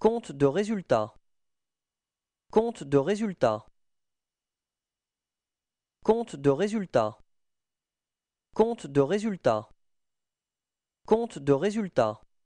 Compte de résultat Compte de résultat Compte de résultat Compte de résultat Compte de résultat